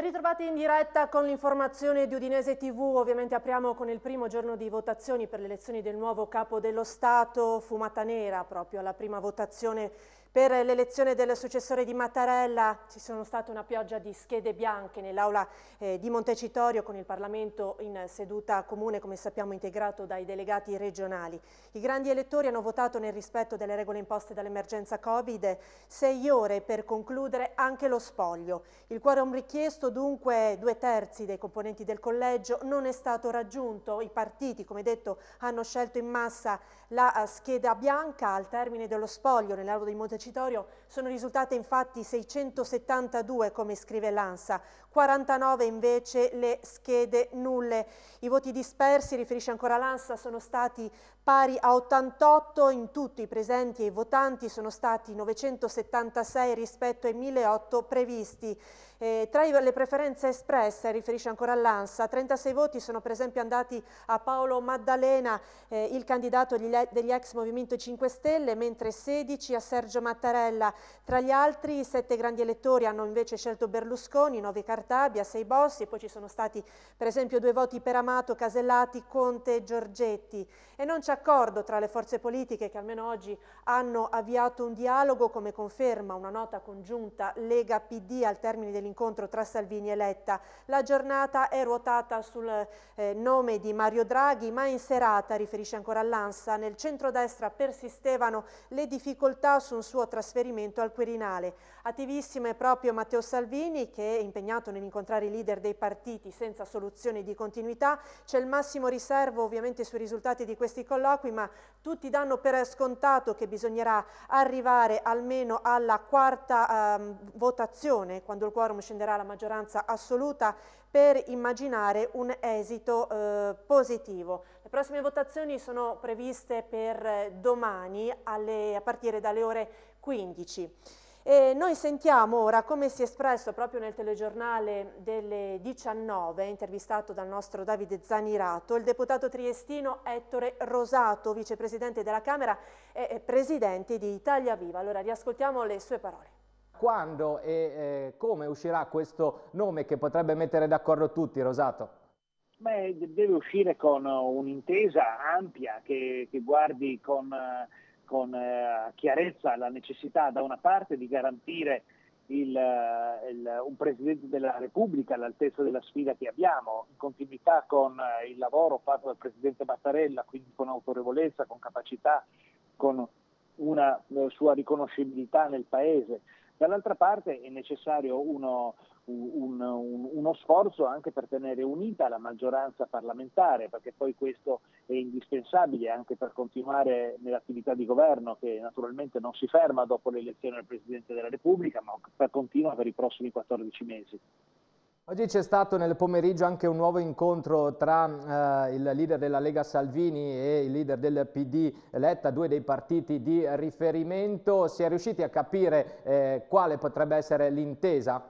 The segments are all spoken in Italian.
Ben ritrovati in diretta con l'informazione di Udinese TV, ovviamente apriamo con il primo giorno di votazioni per le elezioni del nuovo capo dello Stato, fumata nera proprio alla prima votazione per l'elezione del successore di Mattarella ci sono state una pioggia di schede bianche nell'aula eh, di Montecitorio con il Parlamento in seduta comune, come sappiamo, integrato dai delegati regionali. I grandi elettori hanno votato nel rispetto delle regole imposte dall'emergenza Covid sei ore per concludere anche lo spoglio. Il quorum richiesto dunque due terzi dei componenti del collegio non è stato raggiunto. I partiti, come detto, hanno scelto in massa la eh, scheda bianca al termine dello spoglio nell'aula di Montecitorio Montecitorio sono risultate infatti 672, come scrive l'ANSA, 49 invece le schede nulle. I voti dispersi, riferisce ancora l'ANSA, sono stati pari a 88 in tutti i presenti e i votanti sono stati 976 rispetto ai 1008 previsti. Eh, tra le preferenze espresse, riferisce ancora all'ANSA, 36 voti sono per esempio andati a Paolo Maddalena, eh, il candidato degli ex Movimento 5 Stelle, mentre 16 a Sergio Mattarella. Tra gli altri, sette grandi elettori hanno invece scelto Berlusconi, 9 Cartabia, 6 Bossi, e poi ci sono stati per esempio due voti per Amato, Casellati, Conte e Giorgetti. E non c'è accordo tra le forze politiche che almeno oggi hanno avviato un dialogo, come conferma una nota congiunta Lega-PD al termine dell'incontro tra Salvini e Letta. La giornata è ruotata sul eh, nome di Mario Draghi, ma in serata, riferisce ancora all'Ansa, nel centrodestra persistevano le difficoltà su un suo trasferimento al Quirinale. Attivissimo è proprio Matteo Salvini che è impegnato nell'incontrare i leader dei partiti senza soluzioni di continuità. C'è il massimo riservo ovviamente sui risultati di questi colloqui colloqui, ma tutti danno per scontato che bisognerà arrivare almeno alla quarta ehm, votazione, quando il quorum scenderà alla maggioranza assoluta, per immaginare un esito eh, positivo. Le prossime votazioni sono previste per eh, domani alle, a partire dalle ore 15. E noi sentiamo ora come si è espresso proprio nel telegiornale delle 19, intervistato dal nostro Davide Zanirato, il deputato triestino Ettore Rosato, vicepresidente della Camera e presidente di Italia Viva. Allora riascoltiamo le sue parole quando e eh, come uscirà questo nome che potrebbe mettere d'accordo tutti, Rosato? Beh, deve uscire con un'intesa ampia che, che guardi con con eh, chiarezza la necessità da una parte di garantire il, eh, il, un Presidente della Repubblica all'altezza della sfida che abbiamo, in continuità con eh, il lavoro fatto dal Presidente Mattarella, quindi con autorevolezza, con capacità, con una eh, sua riconoscibilità nel Paese. Dall'altra parte è necessario uno, un, un, uno sforzo anche per tenere unita la maggioranza parlamentare, perché poi questo è indispensabile anche per continuare nell'attività di governo che naturalmente non si ferma dopo l'elezione del Presidente della Repubblica, ma continua per i prossimi 14 mesi. Oggi c'è stato nel pomeriggio anche un nuovo incontro tra eh, il leader della Lega Salvini e il leader del PD Letta, due dei partiti di riferimento. Si è riusciti a capire eh, quale potrebbe essere l'intesa?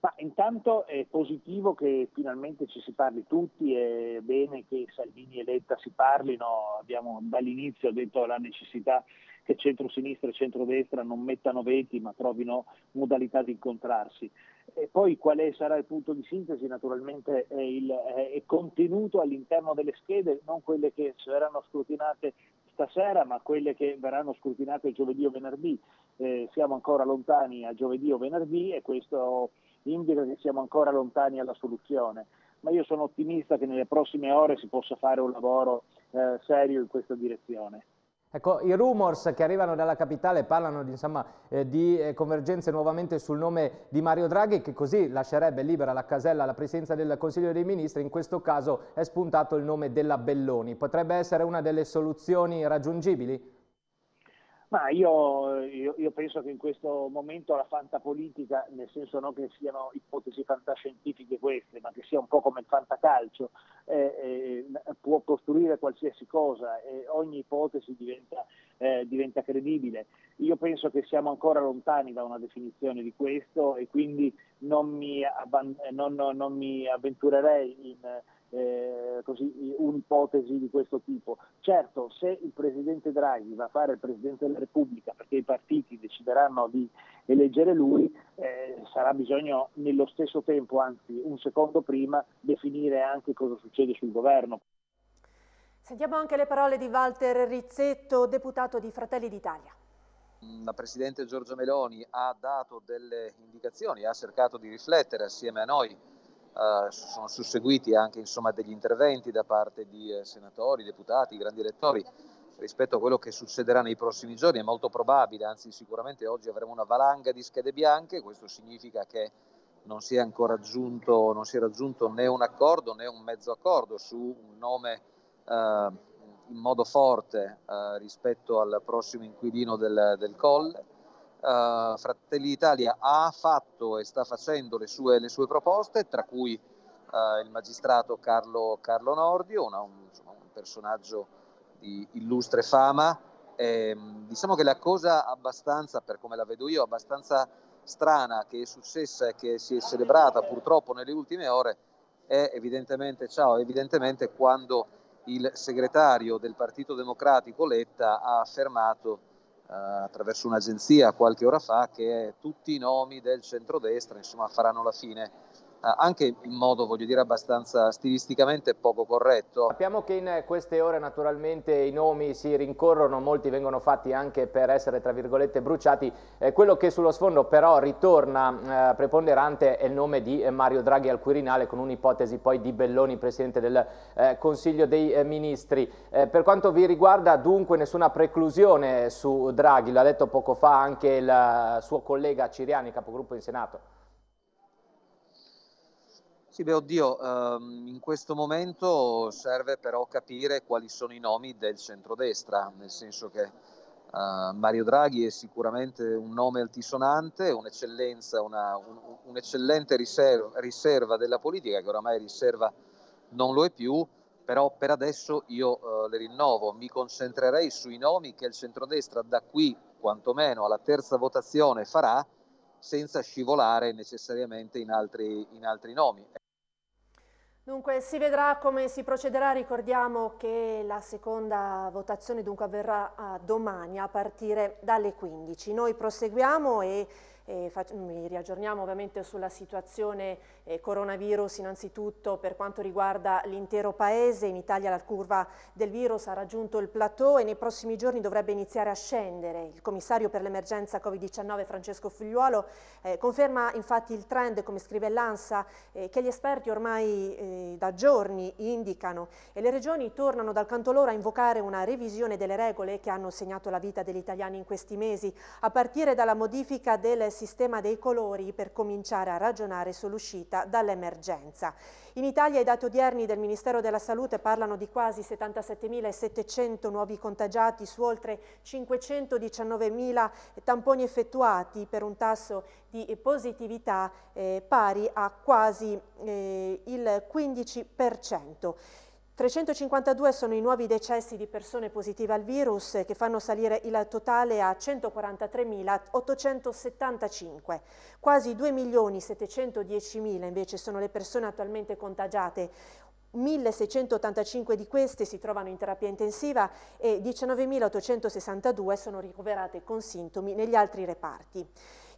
Ma intanto è positivo che finalmente ci si parli tutti, è bene che Salvini e Letta si parlino, abbiamo dall'inizio detto la necessità che centro-sinistra e centro-destra non mettano veti ma trovino modalità di incontrarsi. E poi quale sarà il punto di sintesi? Naturalmente è, il, è contenuto all'interno delle schede, non quelle che saranno scrutinate stasera, ma quelle che verranno scrutinate giovedì o venerdì. Eh, siamo ancora lontani a giovedì o venerdì e questo indica che siamo ancora lontani alla soluzione, ma io sono ottimista che nelle prossime ore si possa fare un lavoro eh, serio in questa direzione. Ecco, i rumors che arrivano dalla capitale parlano di, insomma, eh, di eh, convergenze nuovamente sul nome di Mario Draghi che così lascerebbe libera la casella alla presidenza del Consiglio dei Ministri, in questo caso è spuntato il nome della Belloni. Potrebbe essere una delle soluzioni raggiungibili? Ma io, io, io, penso che in questo momento la fantapolitica, nel senso non che siano ipotesi fantascientifiche queste, ma che sia un po' come il fantacalcio, eh, eh, può costruire qualsiasi cosa e eh, ogni ipotesi diventa, eh, diventa, credibile. Io penso che siamo ancora lontani da una definizione di questo e quindi non mi, abban- non, non, non mi avventurerei in eh, così, un'ipotesi di questo tipo. Certo, se il Presidente Draghi va a fare il Presidente della Repubblica perché i partiti decideranno di eleggere lui, eh, sarà bisogno nello stesso tempo, anzi un secondo prima, definire anche cosa succede sul governo. Sentiamo anche le parole di Walter Rizzetto, deputato di Fratelli d'Italia. La Presidente Giorgia Meloni ha dato delle indicazioni, ha cercato di riflettere assieme a noi eh, sono susseguiti anche insomma, degli interventi da parte di eh, senatori, deputati, grandi elettori rispetto a quello che succederà nei prossimi giorni. È molto probabile, anzi sicuramente oggi avremo una valanga di schede bianche, questo significa che non si è ancora giunto, non si è raggiunto né un accordo né un mezzo accordo su un nome eh, in modo forte eh, rispetto al prossimo inquilino del, del Colle Uh, Fratelli d'Italia ha fatto e sta facendo le sue, le sue proposte, tra cui uh, il magistrato Carlo, Carlo Nordio, una, un, insomma, un, personaggio di illustre fama. E, ehm, diciamo che la cosa abbastanza, per come la vedo io, abbastanza strana che è successa e che si è celebrata purtroppo nelle ultime ore è evidentemente, ciao, evidentemente quando il segretario del Partito Democratico Letta ha affermato eh, attraverso un'agenzia qualche ora fa che tutti i nomi del centrodestra insomma, faranno la fine eh, anche in modo, voglio dire, abbastanza stilisticamente poco corretto. Sappiamo che in queste ore naturalmente i nomi si rincorrono, molti vengono fatti anche per essere, tra virgolette, bruciati. Eh, quello che sullo sfondo però ritorna eh, preponderante è il nome di Mario Draghi al Quirinale, con un'ipotesi poi di Belloni, Presidente del eh, Consiglio dei eh, Ministri. Eh, per quanto vi riguarda, dunque, nessuna preclusione su Draghi, l'ha detto poco fa anche il suo collega Ciriani, capogruppo in Senato. Sì, beh, oddio, ehm, in questo momento serve però capire quali sono i nomi del centrodestra, nel senso che eh, Mario Draghi è sicuramente un nome altisonante, un'eccellenza, una, un, un'eccellente riserva, riserva, della politica, che oramai riserva non lo è più, però per adesso io eh, le rinnovo, mi concentrerei sui nomi che il centrodestra da qui, quantomeno alla terza votazione, farà senza scivolare necessariamente in altri, in altri nomi. Dunque si vedrà come si procederà, ricordiamo che la seconda votazione avverrà eh, domani a partire dalle 15. Noi proseguiamo e mi riaggiorniamo ovviamente sulla situazione eh, coronavirus innanzitutto per quanto riguarda l'intero paese, in Italia la curva del virus ha raggiunto il plateau e nei prossimi giorni dovrebbe iniziare a scendere. Il commissario per l'emergenza Covid-19 Francesco Figliuolo eh, conferma infatti il trend, come scrive l'ANSA, eh, che gli esperti ormai eh, da giorni indicano e le regioni tornano dal canto loro a invocare una revisione delle regole che hanno segnato la vita degli italiani in questi mesi, a partire dalla modifica del sistema dei colori per cominciare a ragionare sull'uscita dall'emergenza. In Italia i dati odierni del Ministero della Salute parlano di quasi 77.700 nuovi contagiati su oltre 519.000 tamponi effettuati per un tasso di positività eh, pari a quasi eh, il 15%. 352 sono i nuovi decessi di persone positive al virus che fanno salire il totale a 143.875. Quasi 2.710.000 invece sono le persone attualmente contagiate, 1.685 di queste si trovano in terapia intensiva e 19.862 sono ricoverate con sintomi negli altri reparti.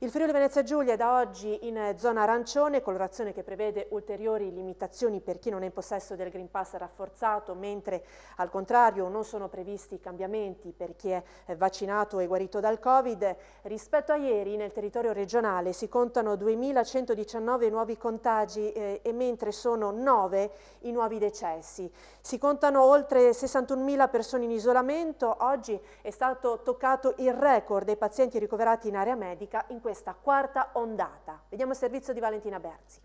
Il Friuli Venezia Giulia è da oggi in eh, zona arancione, colorazione che prevede ulteriori limitazioni per chi non è in possesso del Green Pass rafforzato, mentre al contrario non sono previsti cambiamenti per chi è eh, vaccinato e guarito dal Covid. Rispetto a ieri nel territorio regionale si contano 2.119 nuovi contagi eh, e mentre sono 9 i nuovi decessi. Si contano oltre 61.000 persone in isolamento, oggi è stato toccato il record dei pazienti ricoverati in area medica in questo questa quarta ondata. Vediamo il servizio di Valentina Berzi.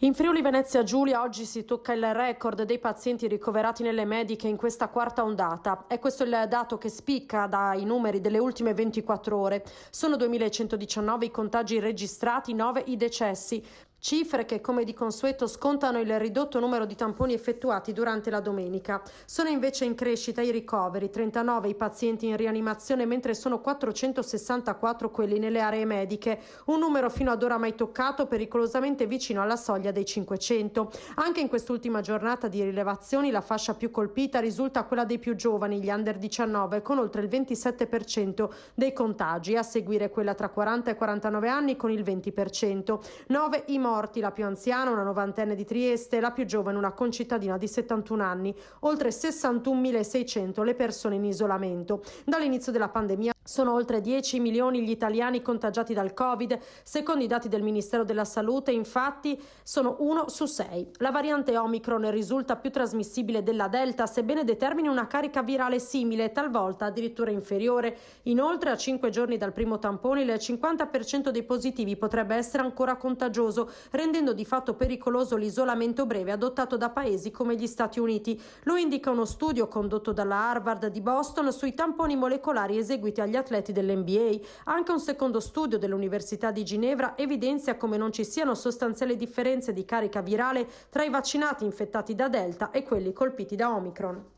In Friuli Venezia Giulia oggi si tocca il record dei pazienti ricoverati nelle mediche in questa quarta ondata. È questo il dato che spicca dai numeri delle ultime 24 ore. Sono 2119 i contagi registrati, 9 i decessi. Cifre che, come di consueto, scontano il ridotto numero di tamponi effettuati durante la domenica. Sono invece in crescita i ricoveri, 39 i pazienti in rianimazione, mentre sono 464 quelli nelle aree mediche, un numero fino ad ora mai toccato, pericolosamente vicino alla soglia dei 500. Anche in quest'ultima giornata di rilevazioni la fascia più colpita risulta quella dei più giovani, gli under 19, con oltre il 27% dei contagi, a seguire quella tra 40 e 49 anni con il 20%. 9 i morti, la più anziana, una novantenne di Trieste, la più giovane, una concittadina di 71 anni. Oltre 61.600 le persone in isolamento. Dall'inizio della pandemia sono oltre 10 milioni gli italiani contagiati dal Covid. Secondo i dati del Ministero della Salute, infatti, sono uno su sei. La variante Omicron risulta più trasmissibile della Delta, sebbene determini una carica virale simile, talvolta addirittura inferiore. Inoltre, a 5 giorni dal primo tampone, il 50% dei positivi potrebbe essere ancora contagioso, rendendo di fatto pericoloso l'isolamento breve adottato da paesi come gli Stati Uniti. Lo indica uno studio condotto dalla Harvard di Boston sui tamponi molecolari eseguiti agli atleti dell'NBA. Anche un secondo studio dell'Università di Ginevra evidenzia come non ci siano sostanziali differenze di carica virale tra i vaccinati infettati da Delta e quelli colpiti da Omicron.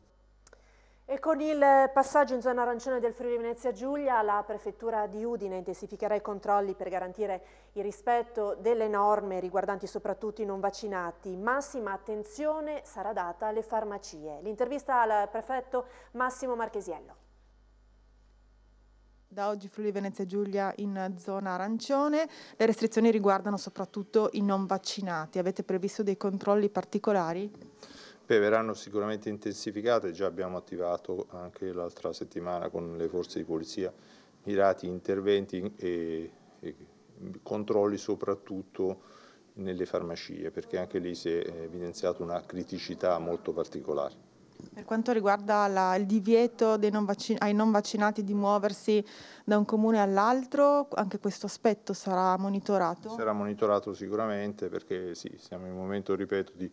E con il passaggio in zona arancione del Friuli Venezia Giulia, la prefettura di Udine intensificherà i controlli per garantire il rispetto delle norme riguardanti soprattutto i non vaccinati. Massima attenzione sarà data alle farmacie. L'intervista al prefetto Massimo Marchesiello. Da oggi Friuli Venezia Giulia in zona arancione, le restrizioni riguardano soprattutto i non vaccinati. Avete previsto dei controlli particolari? Beh, verranno sicuramente intensificate, già abbiamo attivato anche l'altra settimana con le forze di polizia mirati interventi e, e controlli soprattutto nelle farmacie, perché anche lì si è evidenziata una criticità molto particolare. Per quanto riguarda la, il divieto non vaccin, ai non vaccinati di muoversi da un comune all'altro, anche questo aspetto sarà monitorato? Sarà monitorato sicuramente perché sì, siamo in un momento, ripeto, di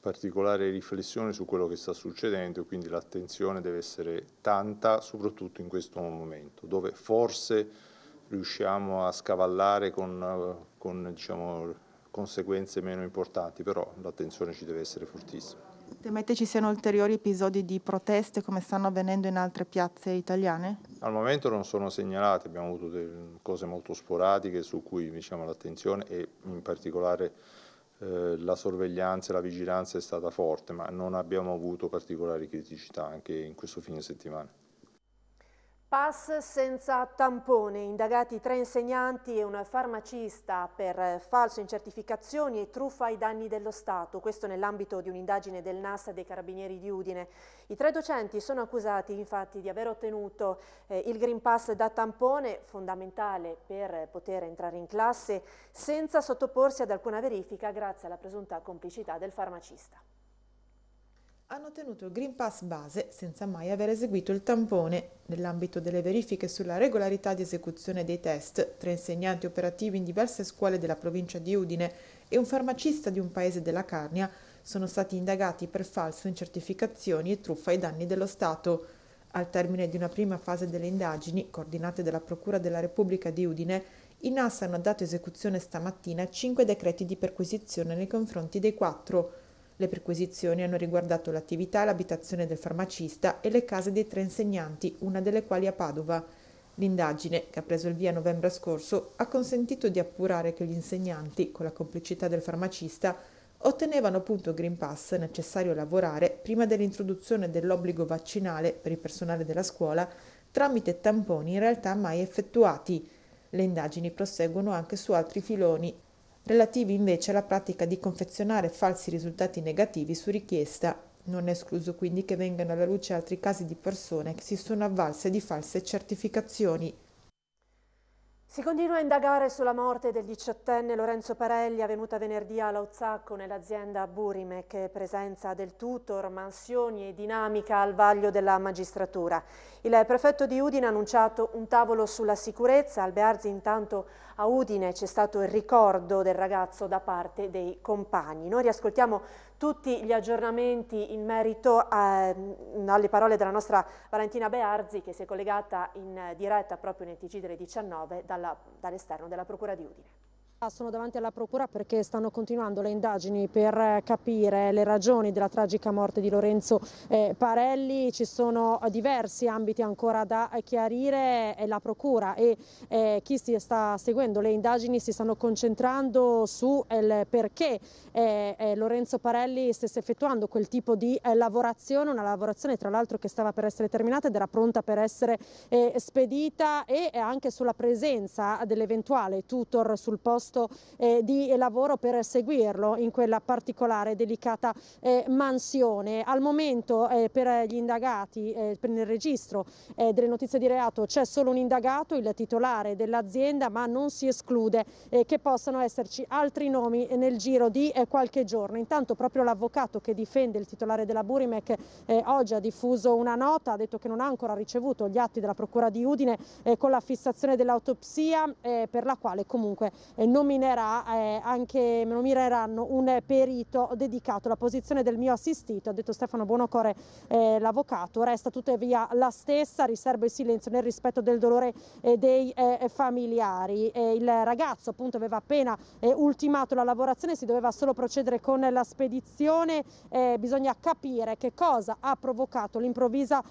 particolare riflessione su quello che sta succedendo quindi l'attenzione deve essere tanta, soprattutto in questo momento, dove forse riusciamo a scavallare con, con diciamo, conseguenze meno importanti, però l'attenzione ci deve essere fortissima. Temete ci siano ulteriori episodi di proteste come stanno avvenendo in altre piazze italiane? Al momento non sono segnalate, abbiamo avuto cose molto sporadiche su cui diciamo, l'attenzione e in particolare eh, la sorveglianza e la vigilanza è stata forte, ma non abbiamo avuto particolari criticità anche in questo fine settimana. Pass senza tampone, indagati tre insegnanti e un farmacista per falso in certificazioni e truffa ai danni dello Stato, questo nell'ambito di un'indagine del NASA dei Carabinieri di Udine. I tre docenti sono accusati infatti di aver ottenuto eh, il Green Pass da tampone, fondamentale per poter entrare in classe, senza sottoporsi ad alcuna verifica grazie alla presunta complicità del farmacista hanno ottenuto il Green Pass base senza mai aver eseguito il tampone. Nell'ambito delle verifiche sulla regolarità di esecuzione dei test, tre insegnanti operativi in diverse scuole della provincia di Udine e un farmacista di un paese della Carnia sono stati indagati per falso in certificazioni e truffa ai danni dello Stato. Al termine di una prima fase delle indagini, coordinate dalla Procura della Repubblica di Udine, i NAS hanno dato esecuzione stamattina cinque decreti di perquisizione nei confronti dei quattro le perquisizioni hanno riguardato l'attività e l'abitazione del farmacista e le case dei tre insegnanti, una delle quali a Padova. L'indagine, che ha preso il via a novembre scorso, ha consentito di appurare che gli insegnanti, con la complicità del farmacista, ottenevano appunto Green Pass necessario a lavorare prima dell'introduzione dell'obbligo vaccinale per il personale della scuola tramite tamponi in realtà mai effettuati. Le indagini proseguono anche su altri filoni relativi invece alla pratica di confezionare falsi risultati negativi su richiesta. Non è escluso quindi che vengano alla luce altri casi di persone che si sono avvalse di false certificazioni si continua a indagare sulla morte del diciottenne Lorenzo Parelli avvenuta venerdì a Lauzacco nell'azienda Burimec, presenza del tutor, mansioni e dinamica al vaglio della magistratura. Il prefetto di Udine ha annunciato un tavolo sulla sicurezza, al Bearzi intanto a Udine c'è stato il ricordo del ragazzo da parte dei compagni. Noi riascoltiamo tutti gli aggiornamenti in merito a, mm, alle parole della nostra Valentina Bearzi che si è collegata in diretta proprio nel TG delle 19 dall'esterno dall della Procura di Udine. Sono davanti alla Procura perché stanno continuando le indagini per eh, capire le ragioni della tragica morte di Lorenzo eh, Parelli. Ci sono eh, diversi ambiti ancora da chiarire. La Procura e chi si sta seguendo le indagini si stanno concentrando sul perché Lorenzo Parelli stesse effettuando quel tipo di lavorazione, una lavorazione tra l'altro che stava per essere terminata ed era pronta per essere spedita e anche sulla presenza dell'eventuale tutor sul posto posto eh, di lavoro per seguirlo in quella particolare delicata eh, mansione. Al momento eh, per gli indagati, eh, per il registro eh, delle notizie di reato c'è solo un indagato, il titolare dell'azienda, ma non si esclude eh, che possano esserci altri nomi nel giro di qualche giorno. Intanto proprio l'avvocato che difende il titolare della Burimec oggi ha diffuso una nota, ha detto che non ha ancora ricevuto gli atti della Procura di Udine con la fissazione dell'autopsia per la quale comunque non nominerà, eh, anche, nomineranno un perito dedicato. alla posizione del mio assistito, ha detto Stefano Buonocore, eh, l'avvocato, resta tuttavia la stessa, riservo il silenzio nel rispetto del dolore eh, dei eh, familiari. Eh, il ragazzo appunto aveva appena eh, ultimato la lavorazione, si doveva solo procedere con la spedizione, bisogna capire che cosa ha provocato l'improvvisa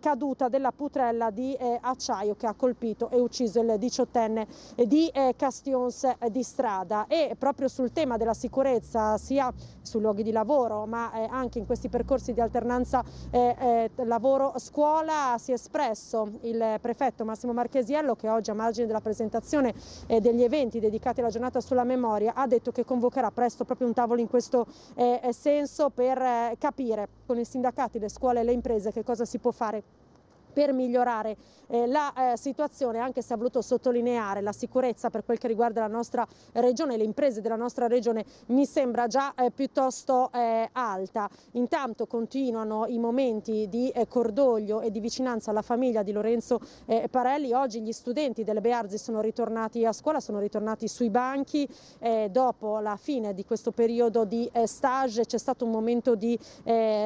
caduta della putrella di acciaio che ha colpito e ucciso il diciottenne di Castions di strada e proprio sul tema della sicurezza sia sui luoghi di lavoro ma eh, anche in questi percorsi di alternanza eh, eh, lavoro-scuola si è espresso il prefetto Massimo Marchesiello che oggi a margine della presentazione degli eventi dedicati alla giornata sulla memoria ha detto che convocherà presto proprio un tavolo in questo senso per capire con i sindacati, le scuole e le imprese che cosa si può fare per migliorare eh, la eh, situazione, anche se ha voluto sottolineare la sicurezza per quel che riguarda la nostra regione, le imprese della nostra regione mi sembra già eh, piuttosto eh, alta. Intanto continuano i momenti di eh, cordoglio e di vicinanza alla famiglia di Lorenzo eh, Parelli. Oggi gli studenti delle Bearzi sono ritornati a scuola, sono ritornati sui banchi dopo la fine di questo periodo di stage. C'è stato un momento di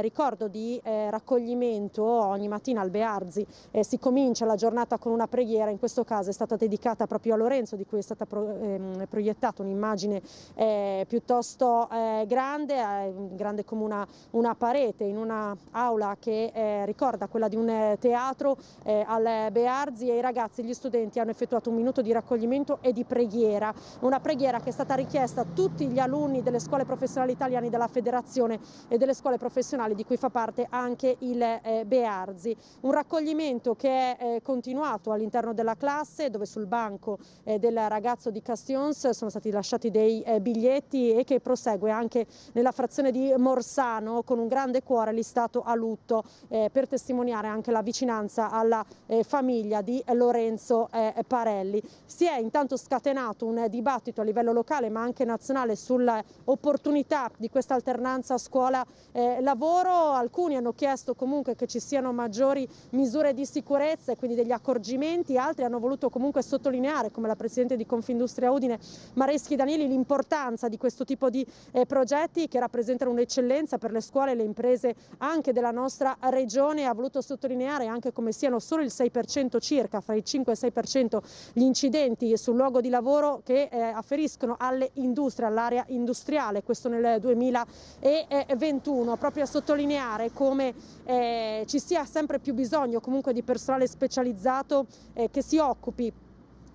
ricordo, di raccoglimento ogni mattina al Bearzi casi eh, si comincia la giornata con una preghiera, in questo caso è stata dedicata proprio a Lorenzo di cui è stata pro, ehm, proiettata un'immagine eh, piuttosto eh, grande, eh, grande come una, una, parete in una aula che eh, ricorda quella di un eh, teatro al Bearzi e i ragazzi, gli studenti hanno effettuato un minuto di raccoglimento e di preghiera, una preghiera che è stata richiesta a tutti gli alunni delle scuole professionali italiane della federazione e delle scuole professionali di cui fa parte anche il Bearzi. Un raccoglimento raccoglimento che è eh, continuato all'interno della classe dove sul banco eh, del ragazzo di Castions sono stati lasciati dei eh, biglietti e che prosegue anche nella frazione di Morsano con un grande cuore listato a lutto eh, per testimoniare anche la vicinanza alla eh, famiglia di Lorenzo eh, Parelli. Si è intanto scatenato un dibattito a livello locale ma anche nazionale sull'opportunità di questa alternanza scuola-lavoro. Alcuni hanno chiesto comunque che ci siano maggiori misure misure di sicurezza e quindi degli accorgimenti, altri hanno voluto comunque sottolineare, come la Presidente di Confindustria Udine Mareschi Danieli, l'importanza di questo tipo di eh, progetti che rappresentano un'eccellenza per le scuole e le imprese anche della nostra regione. Ha voluto sottolineare anche come siano solo il 6% circa, fra il 5 e il 6% gli incidenti sul luogo di lavoro che eh, afferiscono alle industrie, all'area industriale, questo nel 2021, proprio a sottolineare come eh, ci sia sempre più bisogno o comunque di personale specializzato eh, che si occupi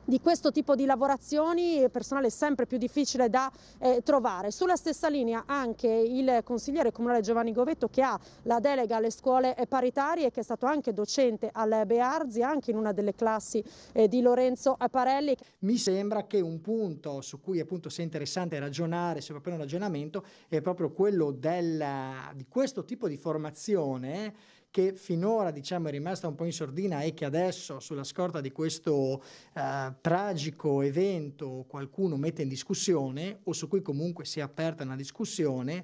di questo tipo di lavorazioni personale sempre più difficile da eh, trovare. Sulla stessa linea anche il consigliere comunale Giovanni Govetto che ha la delega alle scuole paritarie e che è stato anche docente al Bearzi anche in una delle classi eh, di Lorenzo Aparelli. Mi sembra che un punto su cui appunto sia interessante ragionare, se proprio un ragionamento, è proprio quello del, di questo tipo di formazione che finora diciamo, è rimasta un po' in sordina e che adesso sulla scorta di questo eh, tragico evento qualcuno mette in discussione o su cui comunque si è aperta una discussione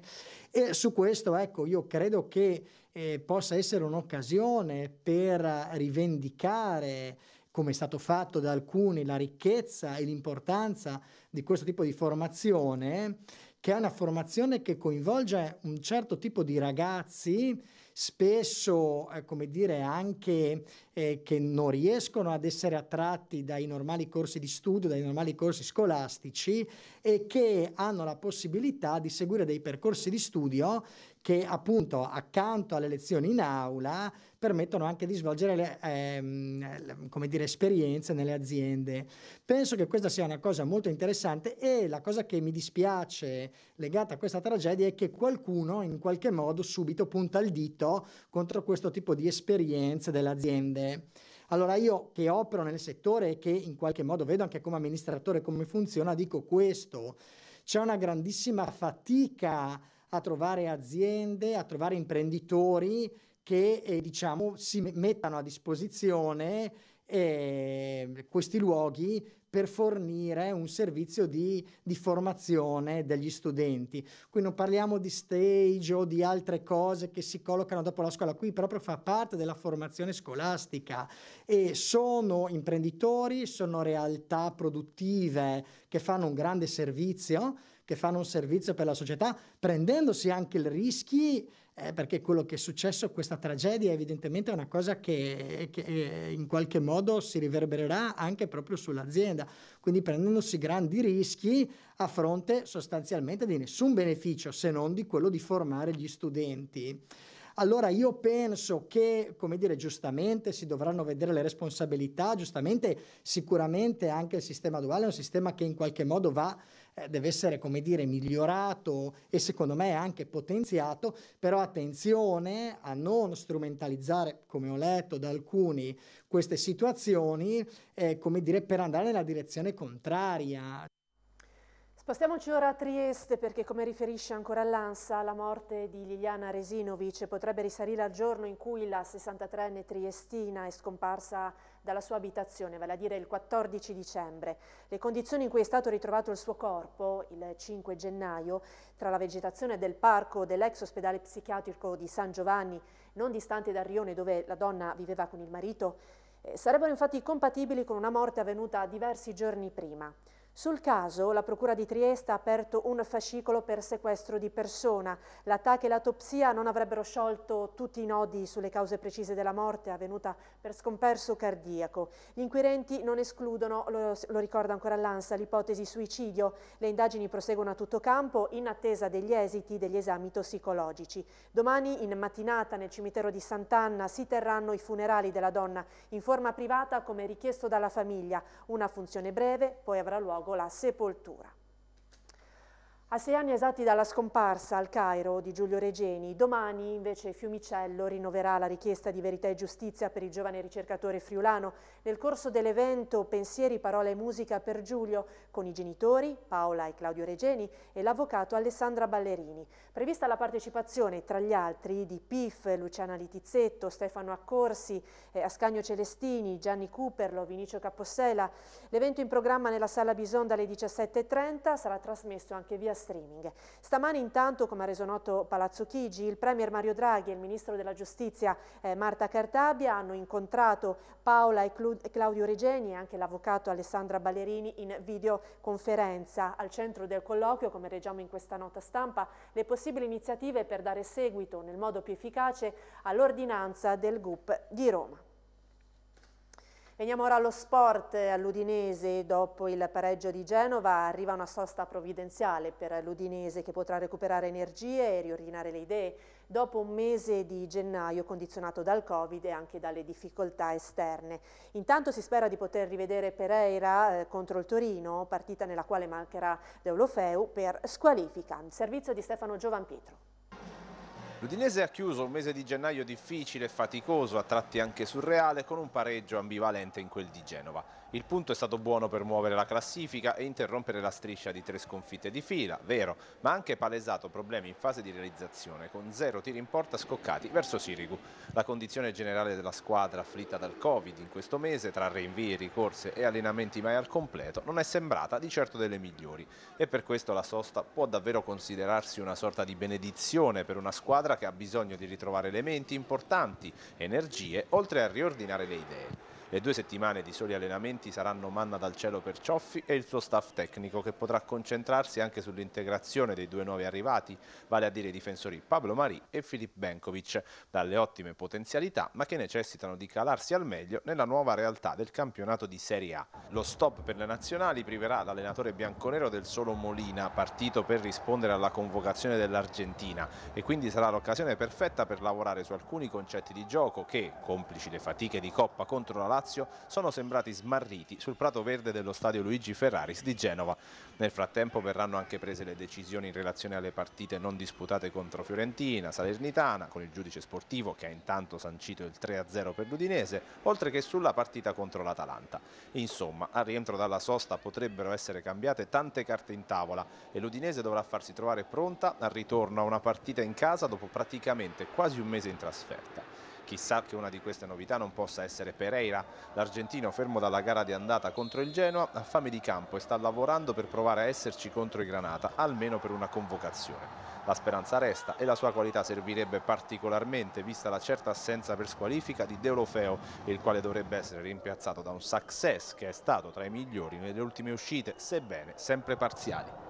e su questo ecco io credo che eh, possa essere un'occasione per rivendicare come è stato fatto da alcuni, la ricchezza e l'importanza di questo tipo di formazione, che è una formazione che coinvolge un certo tipo di ragazzi spesso eh, come dire anche eh, che non riescono ad essere attratti dai normali corsi di studio, dai normali corsi scolastici e che hanno la possibilità di seguire dei percorsi di studio che appunto accanto alle lezioni in aula permettono anche di svolgere le, ehm, le, dire, esperienze nelle aziende. Penso che questa sia una cosa molto interessante e la cosa che mi dispiace legata a questa tragedia è che qualcuno in qualche modo subito punta il dito contro questo tipo di esperienze delle aziende. Allora io che opero nel settore e che in qualche modo vedo anche come amministratore come funziona, dico questo. C'è una grandissima fatica a trovare aziende, a trovare imprenditori che eh, diciamo, si mettano a disposizione eh, questi luoghi per fornire un servizio di, di, formazione degli studenti. Qui non parliamo di stage o di altre cose che si collocano dopo la scuola, qui proprio fa parte della formazione scolastica e sono imprenditori, sono realtà produttive che fanno un grande servizio, che fanno un servizio per la società, prendendosi anche il rischio eh, perché quello che è successo, questa tragedia, evidentemente è una cosa che, che, eh, in qualche modo si riverbererà anche proprio sull'azienda, quindi prendendosi grandi rischi a fronte sostanzialmente di nessun beneficio se non di quello di formare gli studenti. Allora io penso che, come dire, giustamente si dovranno vedere le responsabilità, giustamente sicuramente anche il sistema duale è un sistema che in qualche modo va eh, deve essere, come dire, migliorato e secondo me anche potenziato, però attenzione a non strumentalizzare, come ho letto da alcuni, queste situazioni, eh, come dire, per andare nella direzione contraria. Spostiamoci ora a Trieste perché come riferisce ancora l'ANSA la morte di Liliana Resinovic potrebbe risalire al giorno in cui la 63enne triestina è scomparsa dalla sua abitazione, vale a dire il 14 dicembre. Le condizioni in cui è stato ritrovato il suo corpo, il 5 gennaio, tra la vegetazione del parco dell'ex ospedale psichiatrico di San Giovanni, non distante dal rione dove la donna viveva con il marito, eh, sarebbero infatti compatibili con una morte avvenuta diversi giorni prima. Sul caso, la Procura di Trieste ha aperto un fascicolo per sequestro di persona. L'attacco e l'autopsia non avrebbero sciolto tutti i nodi sulle cause precise della morte avvenuta per scomperso cardiaco. Gli inquirenti non escludono, lo, lo ricorda ancora l'ANSA, l'ipotesi suicidio. Le indagini proseguono a tutto campo in attesa degli esiti degli esami tossicologici. Domani in mattinata nel cimitero di Sant'Anna si terranno i funerali della donna in forma privata come richiesto dalla famiglia. Una funzione breve, poi avrà luogo la sepoltura. A sei anni esatti dalla scomparsa al Cairo di Giulio Regeni, domani invece Fiumicello rinnoverà la richiesta di verità e giustizia per il giovane ricercatore friulano. Nel corso dell'evento Pensieri, Parola e Musica per Giulio con i genitori Paola e Claudio Regeni e l'avvocato Alessandra Ballerini. Prevista la partecipazione tra gli altri di PIF, Luciana Litizzetto, Stefano Accorsi, eh, Ascanio Celestini, Gianni Cooperlo, Vinicio Cappossela. L'evento in programma nella Sala Bisonda alle 17.30 sarà trasmesso anche via streaming. Stamani intanto, come ha reso noto Palazzo Chigi, il Premier Mario Draghi e il Ministro della Giustizia eh, Marta Cartabia hanno incontrato Paola e, Clu Claudio Regeni e anche l'avvocato Alessandra Ballerini in videoconferenza. Al centro del colloquio, come reggiamo in questa nota stampa, le possibili iniziative per dare seguito nel modo più efficace all'ordinanza del GUP di Roma. Veniamo ora allo sport all'Udinese, dopo il pareggio di Genova arriva una sosta provvidenziale per l'Udinese che potrà recuperare energie e riordinare le idee dopo un mese di gennaio condizionato dal Covid e anche dalle difficoltà esterne. Intanto si spera di poter rivedere Pereira eh, contro il Torino, partita nella quale mancherà Deulofeu per squalifica. Servizio di Stefano Giovan Pietro. L'Udinese ha chiuso un mese di gennaio difficile e faticoso, a tratti anche surreale, con un pareggio ambivalente in quel di Genova. Il punto è stato buono per muovere la classifica e interrompere la striscia di tre sconfitte di fila, vero, ma ha anche palesato problemi in fase di realizzazione, con zero tiri in porta scoccati verso Sirigu. La condizione generale della squadra afflitta dal Covid in questo mese, tra rinvii, ricorse e allenamenti mai al completo, non è sembrata di certo delle migliori e per questo la sosta può davvero considerarsi una sorta di benedizione per una squadra che ha bisogno di ritrovare elementi importanti, energie, oltre a riordinare le idee. Le due settimane di soli allenamenti saranno manna dal cielo per Cioffi e il suo staff tecnico che potrà concentrarsi anche sull'integrazione dei due nuovi arrivati, vale a dire i difensori Pablo Marì e Filip Benkovic, dalle ottime potenzialità ma che necessitano di calarsi al meglio nella nuova realtà del campionato di Serie A. Lo stop per le nazionali priverà l'allenatore bianconero del solo Molina, partito per rispondere alla convocazione dell'Argentina e quindi sarà l'occasione perfetta per lavorare su alcuni concetti di gioco che, complici le fatiche di Coppa contro la Lazio, Lazio sono sembrati smarriti sul prato verde dello stadio Luigi Ferraris di Genova. Nel frattempo verranno anche prese le decisioni in relazione alle partite non disputate contro Fiorentina, Salernitana, con il giudice sportivo che ha intanto sancito il 3-0 per l'Udinese, oltre che sulla partita contro l'Atalanta. Insomma, al rientro dalla sosta potrebbero essere cambiate tante carte in tavola e l'Udinese dovrà farsi trovare pronta al ritorno a una partita in casa dopo praticamente quasi un mese in trasferta chissà che una di queste novità non possa essere Pereira. L'argentino fermo dalla gara di andata contro il Genoa ha fame di campo e sta lavorando per provare a esserci contro i Granata, almeno per una convocazione. La speranza resta e la sua qualità servirebbe particolarmente vista la certa assenza per squalifica di Deulofeo, il quale dovrebbe essere rimpiazzato da un success che è stato tra i migliori nelle ultime uscite, sebbene sempre parziali.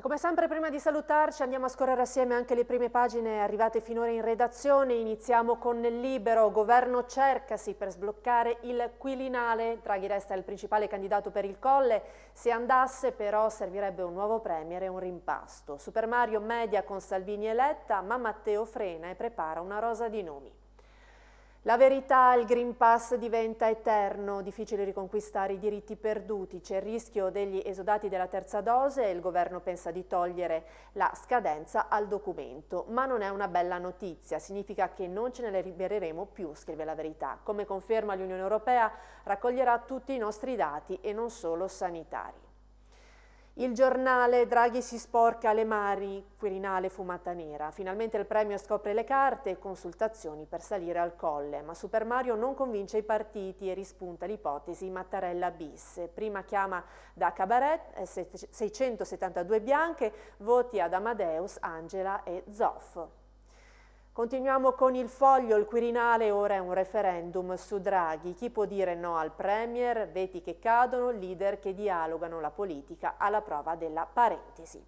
E come sempre prima di salutarci andiamo a scorrere assieme anche le prime pagine arrivate finora in redazione. Iniziamo con il libero. Governo cercasi per sbloccare il Quilinale. Draghi resta il principale candidato per il Colle. Se andasse però servirebbe un nuovo premier e un rimpasto. Super Mario media con Salvini eletta, ma Matteo frena e prepara una rosa di nomi. La verità, il Green Pass diventa eterno, difficile riconquistare i diritti perduti, c'è il rischio degli esodati della terza dose e il governo pensa di togliere la scadenza al documento. Ma non è una bella notizia, significa che non ce ne libereremo più, scrive la verità. Come conferma l'Unione Europea, raccoglierà tutti i nostri dati e non solo sanitari. Il giornale Draghi si sporca le mari, Quirinale fumata nera. Finalmente il premio scopre le carte e consultazioni per salire al colle, ma Super Mario non convince i partiti e rispunta l'ipotesi Mattarella bis. Prima chiama da Cabaret 672 eh, bianche, voti ad Amadeus, Angela e Zoff. Continuiamo con il foglio, il Quirinale ora è un referendum su Draghi. Chi può dire no al Premier? Veti che cadono, leader che dialogano la politica alla prova della parentesi.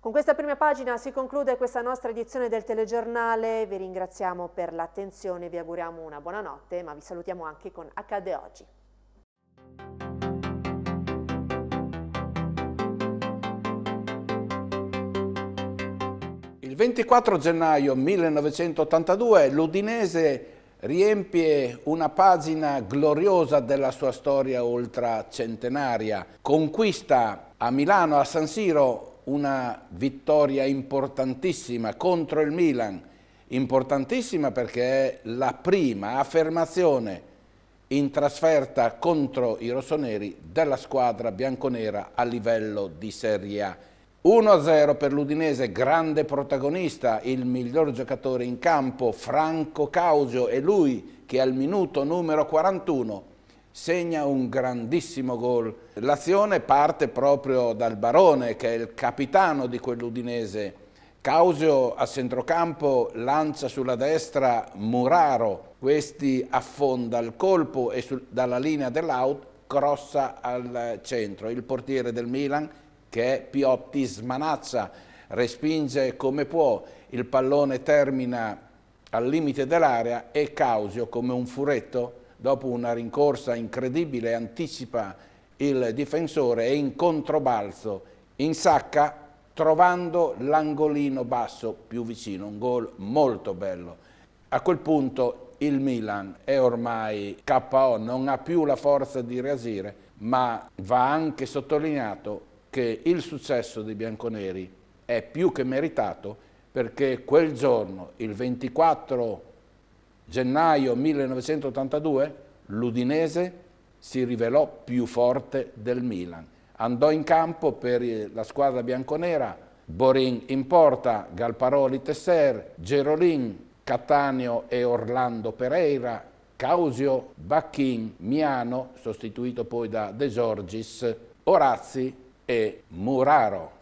Con questa prima pagina si conclude questa nostra edizione del telegiornale, vi ringraziamo per l'attenzione, vi auguriamo una buona notte, ma vi salutiamo anche con Accade Oggi. Il 24 gennaio 1982 l'Udinese riempie una pagina gloriosa della sua storia ultracentenaria. Conquista a Milano, a San Siro, una vittoria importantissima contro il Milan. Importantissima perché è la prima affermazione in trasferta contro i rossoneri della squadra bianconera a livello di Serie A. 1-0 per l'Udinese, grande protagonista, il miglior giocatore in campo, Franco Causio, è lui che al minuto numero 41 segna un grandissimo gol. L'azione parte proprio dal Barone, che è il capitano di quell'Udinese. Causio a centrocampo lancia sulla destra Muraro, questi affonda il colpo e su, dalla linea dell'out crossa al centro. Il portiere del Milan che Piotti smanazza, respinge come può, il pallone termina al limite dell'area e Causio come un furetto dopo una rincorsa incredibile anticipa il difensore e in controbalzo in sacca trovando l'angolino basso più vicino, un gol molto bello. A quel punto il Milan è ormai KO, non ha più la forza di reagire, ma va anche sottolineato che il successo dei bianconeri è più che meritato perché quel giorno, il 24 gennaio 1982, l'Udinese si rivelò più forte del Milan. Andò in campo per la squadra bianconera, Borin in porta, Galparoli Tesser, Gerolin, Cattaneo e Orlando Pereira, Causio, Bacchin, Miano, sostituito poi da De Giorgis, Orazzi e Muraro.